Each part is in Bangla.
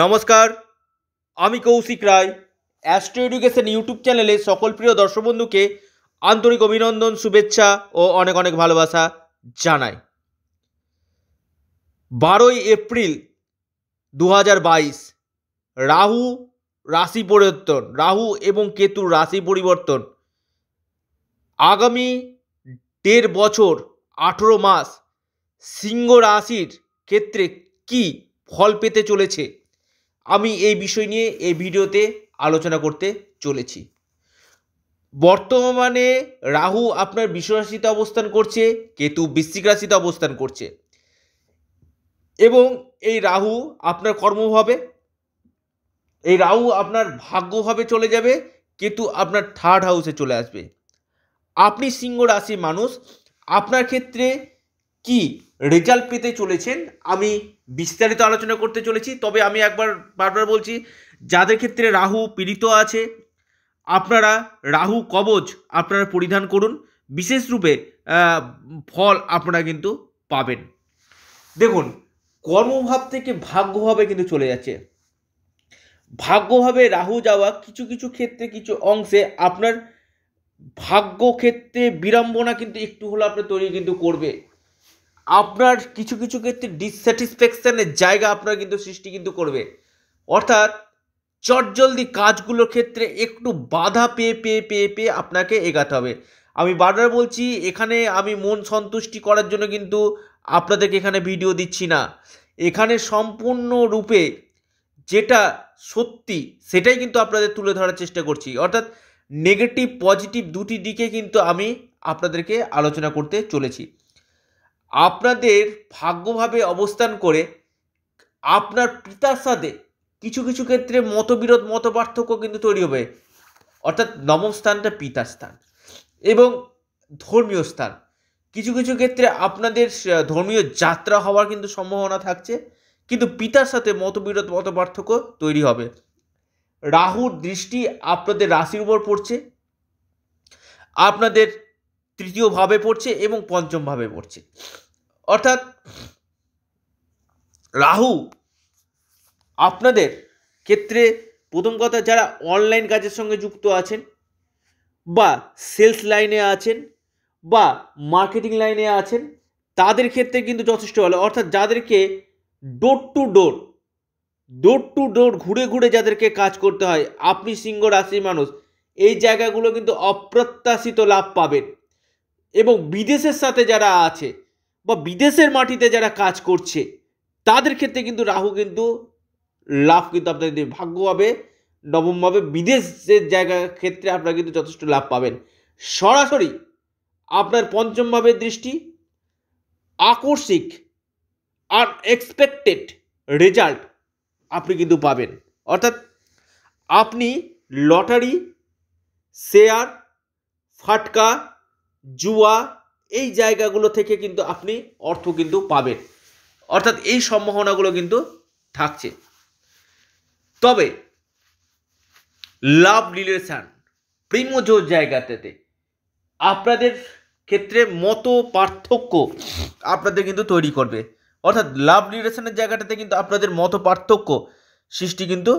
নমস্কার আমি Koushik Roy astro education YouTube চ্যানেলে সকল প্রিয় দর্শক বন্ধুকে আন্তরিক অভিনন্দন শুভেচ্ছা ও অনেক অনেক ভালোবাসা জানাই বারোই এপ্রিল দু রাহু রাশি পরিবর্তন রাহু এবং কেতুর রাশি পরিবর্তন আগামী দেড় বছর আঠেরো মাস সিংহ রাশির ক্ষেত্রে কি ফল পেতে চলেছে আমি এই বিষয় নিয়ে এই ভিডিওতে আলোচনা করতে চলেছি বর্তমানে রাহু আপনার বিশ্বরাশিতে অবস্থান করছে কেতু বৃশ্চিক রাশিতে অবস্থান করছে এবং এই রাহু আপনার কর্ম হবে এই রাহু আপনার ভাগ্যভাবে চলে যাবে কেতু আপনার থার্ড হাউসে চলে আসবে আপনি সিংহ রাশির মানুষ আপনার ক্ষেত্রে কি রেজাল্ট পেতে চলেছেন আমি বিস্তারিত আলোচনা করতে চলেছি তবে আমি একবার বারবার বলছি যাদের ক্ষেত্রে রাহু পীড়িত আছে আপনারা রাহু কবচ আপনারা পরিধান করুন বিশেষ রূপে ফল আপনারা কিন্তু পাবেন দেখুন কর্মভাব থেকে ভাগ্যভাবে কিন্তু চলে যাচ্ছে ভাগ্যভাবে রাহু যাওয়া কিছু কিছু ক্ষেত্রে কিছু অংশে আপনার ভাগ্য ক্ষেত্রে বিড়ম্বনা কিন্তু একটু হলো আপনার তৈরি কিন্তু করবে আপনার কিছু কিছু ক্ষেত্রে ডিসস্যাটিসফ্যাকশানের জায়গা আপনার কিন্তু সৃষ্টি কিন্তু করবে অর্থাৎ চটজলদি কাজগুলোর ক্ষেত্রে একটু বাধা পেয়ে পেয়ে পেয়ে পেয়ে আপনাকে এগাতে হবে আমি বারবার বলছি এখানে আমি মন সন্তুষ্টি করার জন্য কিন্তু আপনাদেরকে এখানে ভিডিও দিচ্ছি না এখানে সম্পূর্ণ রূপে যেটা সত্যি সেটাই কিন্তু আপনাদের তুলে ধরার চেষ্টা করছি অর্থাৎ নেগেটিভ পজিটিভ দুটি দিকে কিন্তু আমি আপনাদেরকে আলোচনা করতে চলেছি আপনাদের ভাগ্যভাবে অবস্থান করে আপনার পিতার সাথে কিছু কিছু ক্ষেত্রে মতবিরোধ মত পার্থক্য কিন্তু তৈরি হবে অর্থাৎ নবম স্থানটা পিতার স্থান এবং ধর্মীয় স্থান কিছু কিছু ক্ষেত্রে আপনাদের ধর্মীয় যাত্রা হওয়ার কিন্তু সম্ভাবনা থাকছে কিন্তু পিতার সাথে মতবিরোধ মত পার্থক্য তৈরি হবে রাহুর দৃষ্টি আপনাদের রাশির উপর পড়ছে আপনাদের তৃতীয় ভাবে পড়ছে এবং পঞ্চম ভাবে পড়ছে অর্থাৎ রাহু আপনাদের ক্ষেত্রে প্রথম কথা যারা অনলাইন কাজের সঙ্গে যুক্ত আছেন বা সেলস লাইনে আছেন বা মার্কেটিং লাইনে আছেন তাদের ক্ষেত্রে কিন্তু যথেষ্ট ভালো অর্থাৎ যাদেরকে door to door door to ডোর ঘুরে ঘুরে যাদেরকে কাজ করতে হয় আপনি সিংহ রাশির মানুষ এই জায়গাগুলো কিন্তু অপ্রত্যাশিত লাভ পাবেন এবং বিদেশের সাথে যারা আছে বা বিদেশের মাটিতে যারা কাজ করছে তাদের ক্ষেত্রে কিন্তু রাহু কিন্তু লাভ কিন্তু আপনাদের ভাগ্য ভাগ্যভাবে নবমভাবে বিদেশের জায়গার ক্ষেত্রে আপনারা কিন্তু যথেষ্ট লাভ পাবেন সরাসরি আপনার পঞ্চমভাবে দৃষ্টি আকস্মিক আনএক্সপেক্টেড রেজাল্ট আপনি কিন্তু পাবেন অর্থাৎ আপনি লটারি শেয়ার ফাটকা জুয়া এই জায়গাগুলো থেকে কিন্তু আপনি অর্থ কিন্তু পাবেন অর্থাৎ এই সম্ভাবনাগুলো কিন্তু থাকছে তবে লাভ রিলেশান প্রেমজ জায়গাতে আপনাদের ক্ষেত্রে মতো পার্থক্য আপনাদের কিন্তু তৈরি করবে অর্থাৎ লাভ রিলেশনের জায়গাটাতে কিন্তু আপনাদের মতো পার্থক্য সৃষ্টি কিন্তু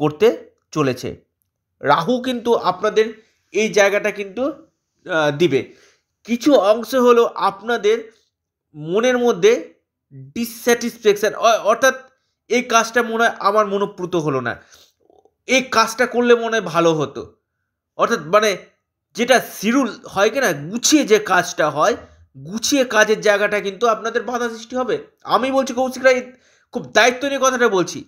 করতে চলেছে রাহু কিন্তু আপনাদের এই জায়গাটা কিন্তু দিবে কিছু অংশ হলো আপনাদের মনের মধ্যে ডিসস্যাটিসফ্যাকশান অর্থাৎ এই কাজটা মনে হয় আমার মনোপ্রুত হলো না এই কাজটা করলে মনে হয় ভালো হতো অর্থাৎ মানে যেটা সিরুল হয় কি না গুছিয়ে যে কাজটা হয় গুছিয়ে কাজের জায়গাটা কিন্তু আপনাদের বাধা সৃষ্টি হবে আমি বলছি কৌশিক রায় খুব দায়িত্ব নিয়ে কথাটা বলছি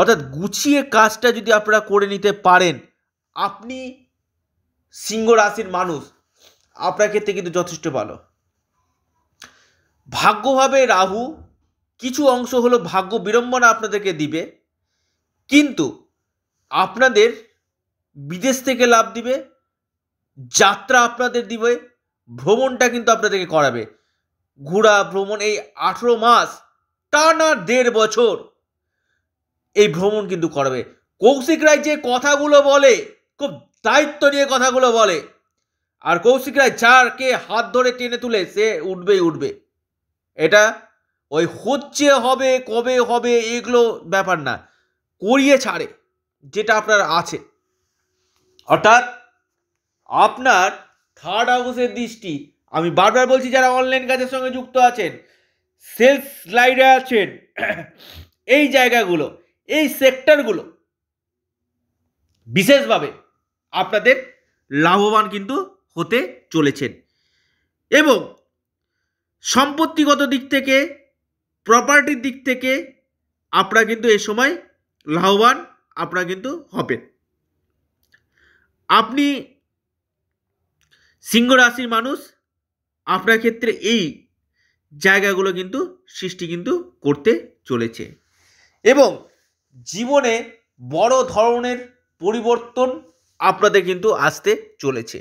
অর্থাৎ গুছিয়ে কাজটা যদি আপনারা করে নিতে পারেন আপনি সিংহ রাশির মানুষ আপনার ক্ষেত্রে কিন্তু যথেষ্ট ভালো ভাগ্যভাবে রাহু কিছু অংশ হলো ভাগ্য বিড়ম্বনা আপনাদেরকে দিবে কিন্তু আপনাদের বিদেশ থেকে লাভ দিবে যাত্রা আপনাদের দিবে ভ্রমণটা কিন্তু আপনাদেরকে করাবে ঘোরা ভ্রমণ এই আঠেরো মাস টানা দেড় বছর এই ভ্রমণ কিন্তু করাবে কৌশিক রায় যে কথাগুলো বলে খুব দায়িত্ব নিয়ে কথাগুলো বলে আর কৌশিক রায় যারকে হাত ধরে টেনে তুলে সে উঠবেই উঠবে এটা ওই হচ্ছে হবে কবে হবে এগুলো ব্যাপার না করিয়ে ছাড়ে যেটা আপনার আছে অর্থাৎ আপনার থার্ড হাউসের দৃষ্টি আমি বারবার বলছি যারা অনলাইন কাজের সঙ্গে যুক্ত আছেন সেলস লাইডে আছেন এই জায়গাগুলো এই সেক্টরগুলো বিশেষভাবে আপনাদের লাভবান কিন্তু হতে চলেছেন এবং সম্পত্তিগত দিক থেকে প্রপার্টির দিক থেকে আপনারা কিন্তু এ সময় লাভবান আপনারা কিন্তু হবেন আপনি সিংহ রাশির মানুষ আপনার ক্ষেত্রে এই জায়গাগুলো কিন্তু সৃষ্টি কিন্তু করতে চলেছে এবং জীবনে বড় ধরনের পরিবর্তন আপনাদের কিন্তু আসতে চলেছে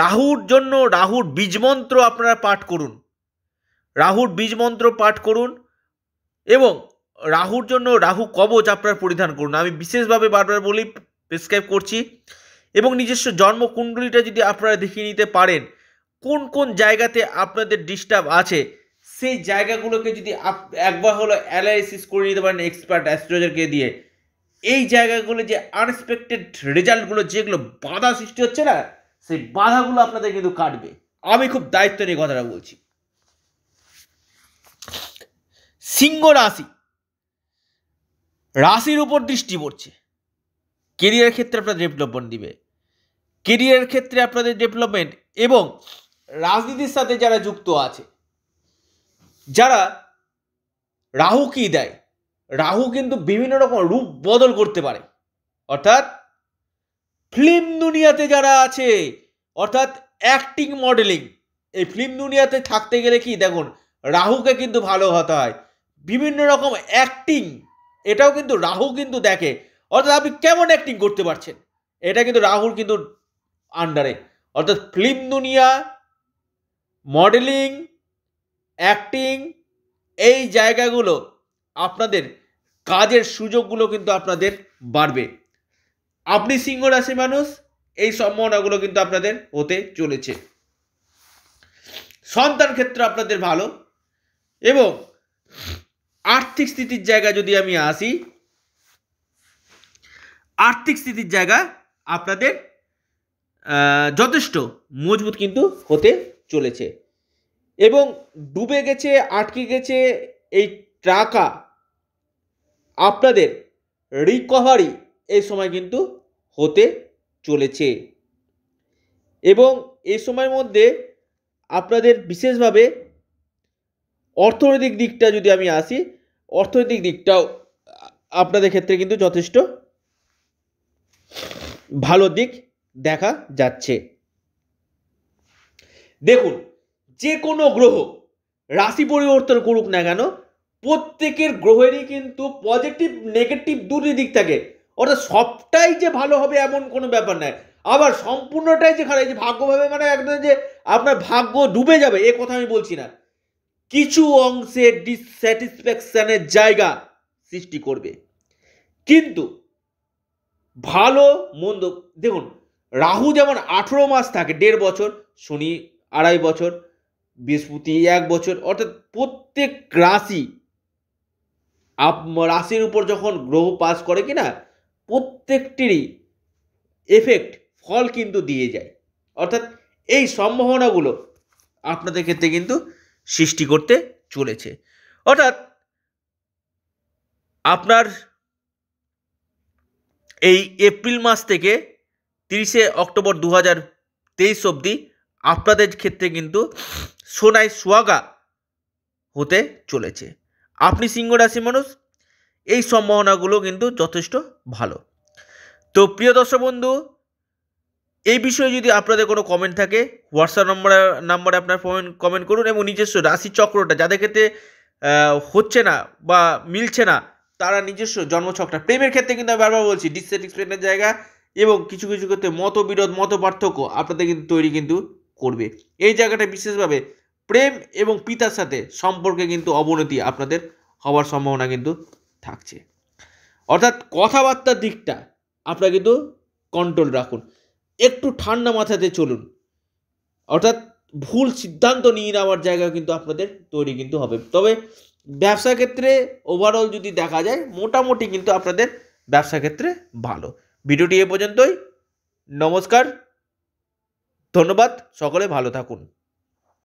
রাহুর জন্য রাহুর বীজমন্ত্র আপনারা পাঠ করুন রাহুর বীজমন্ত্র পাঠ করুন এবং রাহুর জন্য রাহু কবচ আপনার পরিধান করুন আমি বিশেষভাবে বারবার বলি প্রেসক্রাইব করছি এবং নিজস্ব জন্মকুণ্ডলিটা যদি আপনারা দেখিয়ে নিতে পারেন কোন কোন জায়গাতে আপনাদের ডিস্টার্ব আছে সেই জায়গাগুলোকে যদি একবার হলো অ্যানালাইসিস করে নিতে পারেন এক্সপার্ট অ্যাস্ট্রোলজারকে দিয়ে এই জায়গাগুলো যে আনএক্সপেক্টেড রেজাল্টগুলো যেগুলো বাধা সৃষ্টি হচ্ছে না সেই বাধাগুলো আপনাদের কিন্তু কাটবে আমি খুব দায়িত্ব নিয়ে কথাটা বলছি সিংহ রাশি রাশির উপর দৃষ্টি পড়ছে কেরিয়ার ক্ষেত্রে আপনাদের ডেভেলপমেন্ট দিবে কেরিয়ার ক্ষেত্রে আপনাদের ডেভেলপমেন্ট এবং রাজনীতির সাথে যারা যুক্ত আছে যারা রাহু কি দেয় রাহু কিন্তু বিভিন্ন রকম রূপ বদল করতে পারে অর্থাৎ ফিল্ম দুনিয়াতে যারা আছে অর্থাৎ অ্যাক্টিং মডেলিং এই ফিল্ম দুনিয়াতে থাকতে গেলে কি দেখুন রাহুকে কিন্তু ভালো হতে হয় বিভিন্ন রকম অ্যাক্টিং এটাও কিন্তু রাহু কিন্তু দেখে অর্থাৎ আপনি কেমন অ্যাক্টিং করতে পারছেন এটা কিন্তু রাহুর কিন্তু আন্ডারে অর্থাৎ ফিল্ম দুনিয়া মডেলিং অ্যাক্টিং এই জায়গাগুলো আপনাদের কাজের সুযোগগুলো কিন্তু আপনাদের বাড়বে আপনি সিংহ রাশি মানুষ এই সম্ভাবনাগুলো কিন্তু আপনাদের হতে চলেছে সন্তান ক্ষেত্র আপনাদের ভালো এবং আর্থিক স্থিতির জায়গা যদি আমি আসি আর্থিক স্থিতির জায়গা আপনাদের যথেষ্ট মজবুত কিন্তু হতে চলেছে এবং ডুবে গেছে আটকে গেছে এই টাকা আপনাদের রিকভারি এই সময় কিন্তু হতে চলেছে এবং এই সময়ের মধ্যে আপনাদের বিশেষভাবে অর্থনৈতিক দিকটা যদি আমি আসি অর্থনৈতিক দিকটাও আপনাদের ক্ষেত্রে কিন্তু যথেষ্ট ভালো দিক দেখা যাচ্ছে দেখুন যে কোনো গ্রহ রাশি পরিবর্তন করুক না কেন প্রত্যেকের গ্রহেরই কিন্তু পজিটিভ নেগেটিভ দুটি দিক থাকে অর্থাৎ সবটাই যে ভালো হবে এমন কোনো ব্যাপার নয় আবার সম্পূর্ণটাই যে খারাপ যে ভাগ্যভাবে মানে একদম যে আপনার ভাগ্য ডুবে যাবে এ কথা আমি বলছি না কিছু অংশে ডিসস্যাটিসফ্যাকশানের জায়গা সৃষ্টি করবে কিন্তু ভালো মন্দ দেখুন রাহু যেমন আঠেরো মাস থাকে দেড় বছর শনি আড়াই বছর বৃহস্পতি এক বছর অর্থাৎ প্রত্যেক রাশি আপ রাশির উপর যখন গ্রহ পাস করে কি না প্রত্যেকটিরই এফেক্ট ফল কিন্তু দিয়ে যায় অর্থাৎ এই সম্ভাবনাগুলো আপনাদের ক্ষেত্রে কিন্তু সৃষ্টি করতে চলেছে অর্থাৎ আপনার এই এপ্রিল মাস থেকে তিরিশে অক্টোবর দু হাজার তেইশ অবধি আপনাদের ক্ষেত্রে কিন্তু সোনায় সোয়াগা হতে চলেছে আপনি সিংহ রাশি মানুষ এই সম্ভাবনাগুলো কিন্তু যথেষ্ট ভালো তো প্রিয় দর্শক বন্ধু এই বিষয়ে যদি আপনাদের কোনো কমেন্ট থাকে হোয়াটসঅ্যাপ নম্বরে নাম্বারে আপনার কমেন্ট করুন এবং নিজস্ব রাশি চক্রটা যাদের ক্ষেত্রে হচ্ছে না বা মিলছে না তারা নিজস্ব জন্মছকটা প্রেমের ক্ষেত্রে কিন্তু আমি বারবার বলছি ডিসস্যাটিসফ্যাক্টের জায়গা এবং কিছু কিছু ক্ষেত্রে মতবিরোধ মত পার্থক্য আপনাদের কিন্তু তৈরি কিন্তু করবে এই জায়গাটা বিশেষভাবে প্রেম এবং পিতার সাথে সম্পর্কে কিন্তু অবনতি আপনাদের হওয়ার সম্ভাবনা কিন্তু থাকছে অর্থাৎ কথাবার্তার দিকটা আপনারা কিন্তু কন্ট্রোল রাখুন একটু ঠান্ডা মাথাতে চলুন অর্থাৎ ভুল সিদ্ধান্ত নিয়ে নেওয়ার জায়গা কিন্তু আপনাদের তৈরি কিন্তু হবে তবে ব্যবসা ক্ষেত্রে ওভারঅল যদি দেখা যায় মোটামুটি কিন্তু আপনাদের ব্যবসা ক্ষেত্রে ভালো ভিডিওটি এ পর্যন্তই নমস্কার ধন্যবাদ সকলে ভালো থাকুন